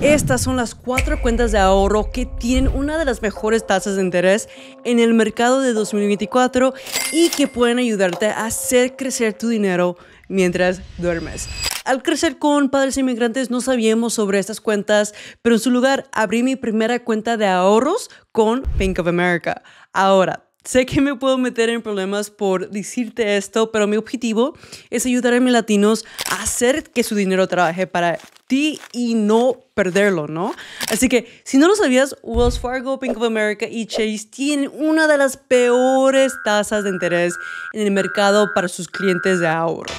Estas son las cuatro cuentas de ahorro que tienen una de las mejores tasas de interés en el mercado de 2024 y que pueden ayudarte a hacer crecer tu dinero mientras duermes. Al crecer con padres inmigrantes no sabíamos sobre estas cuentas, pero en su lugar abrí mi primera cuenta de ahorros con Bank of America. Ahora, Sé que me puedo meter en problemas por decirte esto, pero mi objetivo es ayudar a mis latinos a hacer que su dinero trabaje para y no perderlo, ¿no? Así que si no lo sabías, Wells Fargo, Bank of America y Chase tienen una de las peores tasas de interés en el mercado para sus clientes de ahorro.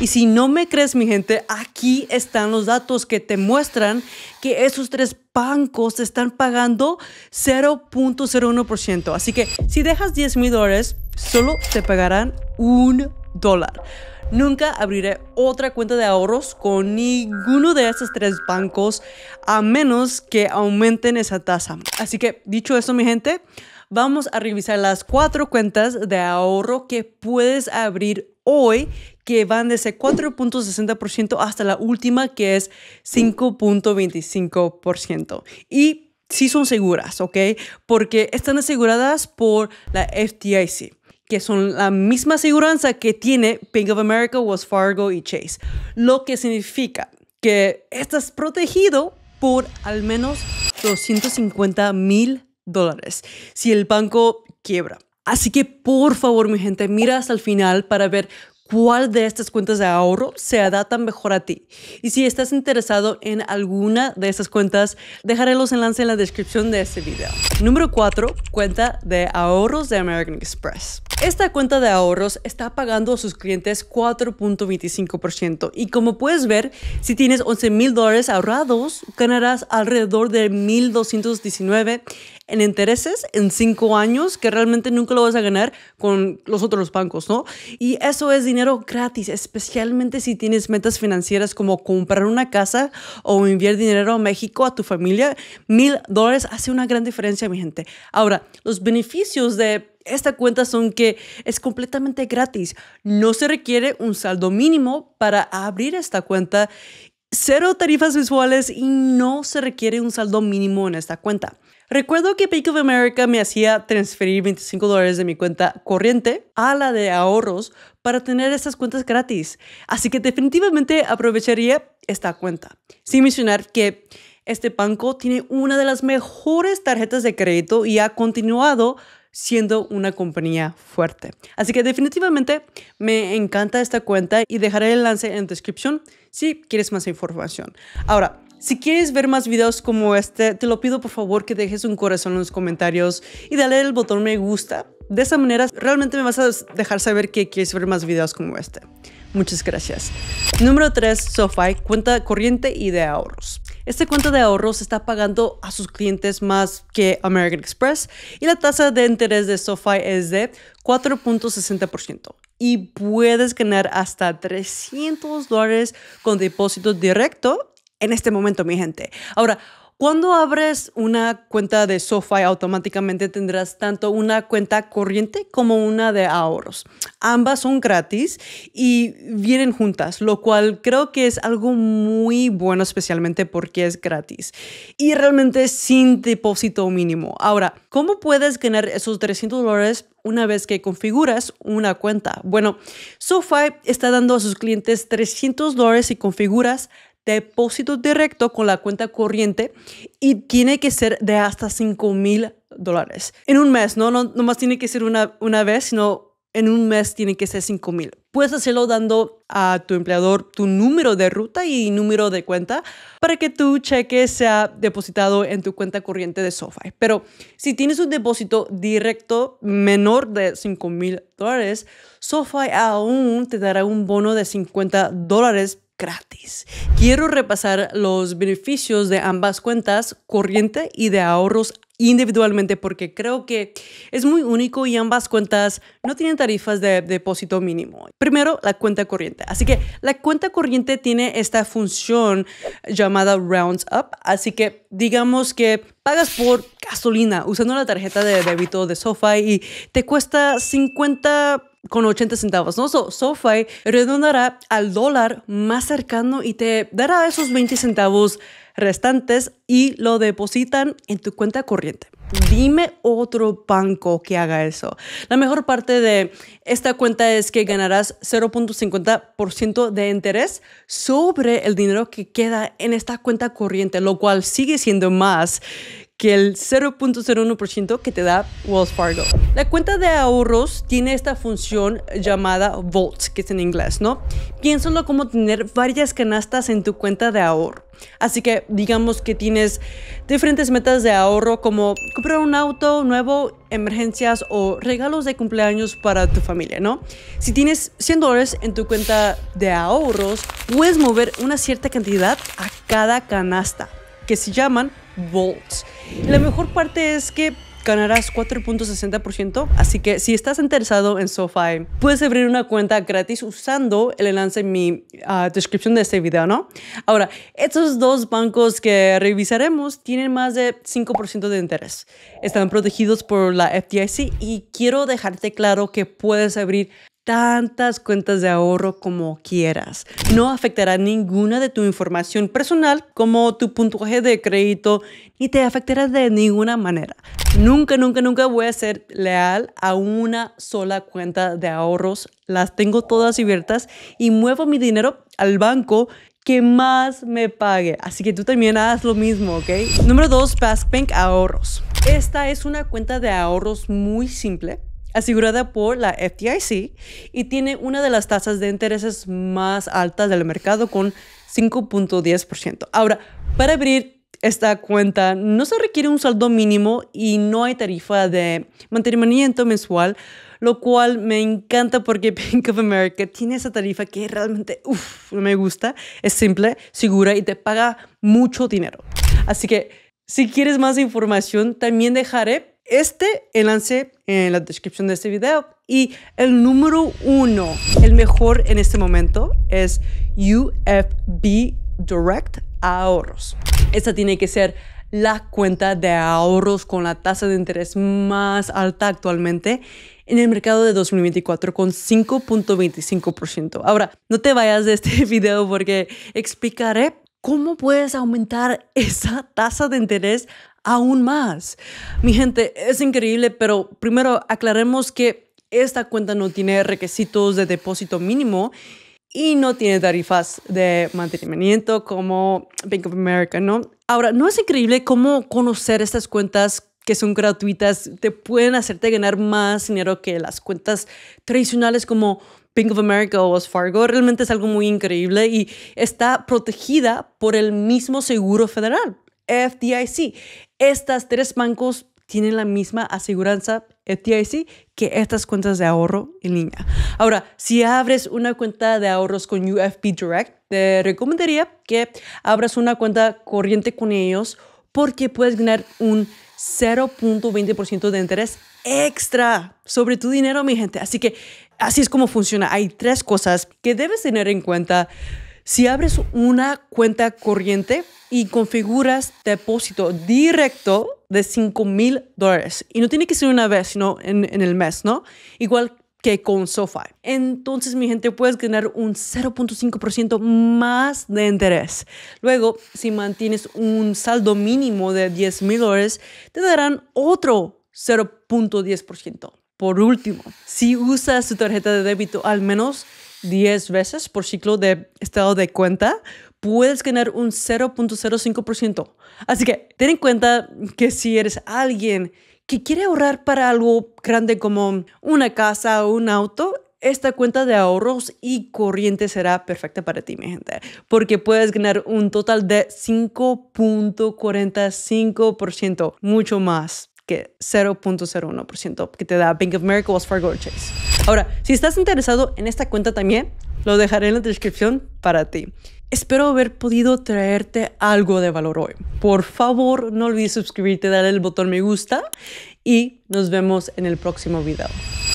Y si no me crees, mi gente, aquí están los datos que te muestran que esos tres bancos te están pagando 0.01%. Así que si dejas 10 mil dólares, solo te pagarán un dólar. Nunca abriré otra cuenta de ahorros con ninguno de estos tres bancos a menos que aumenten esa tasa. Así que dicho eso, mi gente, vamos a revisar las cuatro cuentas de ahorro que puedes abrir hoy que van desde 4.60% hasta la última que es 5.25%. Y sí son seguras, ¿ok? Porque están aseguradas por la FDIC que son la misma aseguranza que tiene Bank of America, Wells Fargo y Chase. Lo que significa que estás protegido por al menos 250 mil dólares si el banco quiebra. Así que por favor mi gente, mira hasta el final para ver cuál de estas cuentas de ahorro se adapta mejor a ti. Y si estás interesado en alguna de estas cuentas, dejaré los enlaces en la descripción de este video. Número 4. Cuenta de ahorros de American Express. Esta cuenta de ahorros está pagando a sus clientes 4.25% y como puedes ver, si tienes 11 mil dólares ahorrados, ganarás alrededor de 1.219 en intereses en cinco años que realmente nunca lo vas a ganar con los otros bancos, ¿no? Y eso es dinero gratis, especialmente si tienes metas financieras como comprar una casa o enviar dinero a México a tu familia. Mil dólares hace una gran diferencia, mi gente. Ahora, los beneficios de esta cuenta son que es completamente gratis. No se requiere un saldo mínimo para abrir esta cuenta. Cero tarifas visuales y no se requiere un saldo mínimo en esta cuenta. Recuerdo que Bank of America me hacía transferir 25 dólares de mi cuenta corriente a la de ahorros para tener estas cuentas gratis. Así que definitivamente aprovecharía esta cuenta. Sin mencionar que este banco tiene una de las mejores tarjetas de crédito y ha continuado siendo una compañía fuerte. Así que definitivamente me encanta esta cuenta y dejaré el enlace en la descripción si quieres más información. Ahora, si quieres ver más videos como este, te lo pido por favor que dejes un corazón en los comentarios y dale el botón me gusta. De esa manera realmente me vas a dejar saber que quieres ver más videos como este. Muchas gracias. Número 3, SoFi, cuenta corriente y de ahorros. Este cuenta de ahorros está pagando a sus clientes más que American Express y la tasa de interés de SoFi es de 4.60% y puedes ganar hasta 300 dólares con depósito directo en este momento, mi gente. Ahora, cuando abres una cuenta de SoFi, automáticamente tendrás tanto una cuenta corriente como una de ahorros. Ambas son gratis y vienen juntas, lo cual creo que es algo muy bueno, especialmente porque es gratis y realmente sin depósito mínimo. Ahora, ¿cómo puedes ganar esos 300 dólares una vez que configuras una cuenta. Bueno, SoFi está dando a sus clientes 300 dólares y configuras depósito directo con la cuenta corriente y tiene que ser de hasta 5 mil dólares. En un mes, ¿no? no, no más tiene que ser una, una vez, sino en un mes tiene que ser $5,000. mil. Puedes hacerlo dando a tu empleador tu número de ruta y número de cuenta para que tu cheque sea depositado en tu cuenta corriente de SoFi. Pero si tienes un depósito directo menor de 5 mil dólares, SoFi aún te dará un bono de 50 dólares gratis. Quiero repasar los beneficios de ambas cuentas, corriente y de ahorros individualmente porque creo que es muy único y ambas cuentas no tienen tarifas de depósito mínimo. Primero, la cuenta corriente. Así que la cuenta corriente tiene esta función llamada Rounds Up. Así que digamos que pagas por gasolina usando la tarjeta de débito de SoFi y te cuesta 50 con 80 centavos, ¿no? So, SoFi redondará al dólar más cercano y te dará esos 20 centavos restantes y lo depositan en tu cuenta corriente. Dime otro banco que haga eso. La mejor parte de esta cuenta es que ganarás 0.50% de interés sobre el dinero que queda en esta cuenta corriente, lo cual sigue siendo más que el 0.01% que te da Wells Fargo. La cuenta de ahorros tiene esta función llamada Vault, que es en inglés, ¿no? Piénsalo como tener varias canastas en tu cuenta de ahorro. Así que digamos que tienes diferentes metas de ahorro como comprar un auto nuevo, emergencias o regalos de cumpleaños para tu familia, ¿no? Si tienes 100 dólares en tu cuenta de ahorros, puedes mover una cierta cantidad a cada canasta, que se llaman Vaults. La mejor parte es que ganarás 4.60%, así que si estás interesado en SoFi, puedes abrir una cuenta gratis usando el enlace en mi ah, descripción de este video, ¿no? Ahora, estos dos bancos que revisaremos tienen más de 5% de interés. Están protegidos por la FDIC y quiero dejarte claro que puedes abrir tantas cuentas de ahorro como quieras. No afectará ninguna de tu información personal como tu puntuaje de crédito ni te afectará de ninguna manera. Nunca, nunca, nunca voy a ser leal a una sola cuenta de ahorros. Las tengo todas abiertas y muevo mi dinero al banco que más me pague. Así que tú también haz lo mismo, ¿ok? Número 2, Fastbank Ahorros. Esta es una cuenta de ahorros muy simple asegurada por la FDIC y tiene una de las tasas de intereses más altas del mercado con 5.10%. Ahora, para abrir esta cuenta no se requiere un saldo mínimo y no hay tarifa de mantenimiento mensual, lo cual me encanta porque Bank of America tiene esa tarifa que realmente uf, me gusta, es simple, segura y te paga mucho dinero. Así que si quieres más información, también dejaré este enlace en la descripción de este video. Y el número uno, el mejor en este momento, es UFB Direct Ahorros. Esta tiene que ser la cuenta de ahorros con la tasa de interés más alta actualmente en el mercado de 2024 con 5.25%. Ahora, no te vayas de este video porque explicaré cómo puedes aumentar esa tasa de interés aún más. Mi gente, es increíble, pero primero aclaremos que esta cuenta no tiene requisitos de depósito mínimo y no tiene tarifas de mantenimiento como Bank of America, ¿no? Ahora, ¿no es increíble cómo conocer estas cuentas que son gratuitas te pueden hacerte ganar más dinero que las cuentas tradicionales como Bank of America o Wells Fargo? Realmente es algo muy increíble y está protegida por el mismo seguro federal. FDIC. Estas tres bancos tienen la misma aseguranza FDIC que estas cuentas de ahorro en línea. Ahora, si abres una cuenta de ahorros con UFP Direct, te recomendaría que abras una cuenta corriente con ellos porque puedes ganar un 0.20% de interés extra sobre tu dinero, mi gente. Así que así es como funciona. Hay tres cosas que debes tener en cuenta si abres una cuenta corriente y configuras depósito directo de 5 mil dólares, y no tiene que ser una vez, sino en, el mes, ¿no? Igual que con SoFi. Entonces, mi gente, puedes ganar un 0.5% más de interés. Luego, si mantienes un saldo mínimo de 10 mil dólares, te darán otro 0.10%. Por último, si usas tu tarjeta de débito al menos 10 veces por ciclo de estado de cuenta, puedes ganar un 0.05%. Así que ten en cuenta que si eres alguien que quiere ahorrar para algo grande como una casa o un auto, esta cuenta de ahorros y corriente será perfecta para ti, mi gente, porque puedes ganar un total de 5.45%, mucho más que 0.01% que te da Bank of America, Wells Fargo Chase. Ahora, si estás interesado en esta cuenta también, lo dejaré en la descripción para ti. Espero haber podido traerte algo de valor hoy. Por favor, no olvides suscribirte, darle el botón me gusta y nos vemos en el próximo video.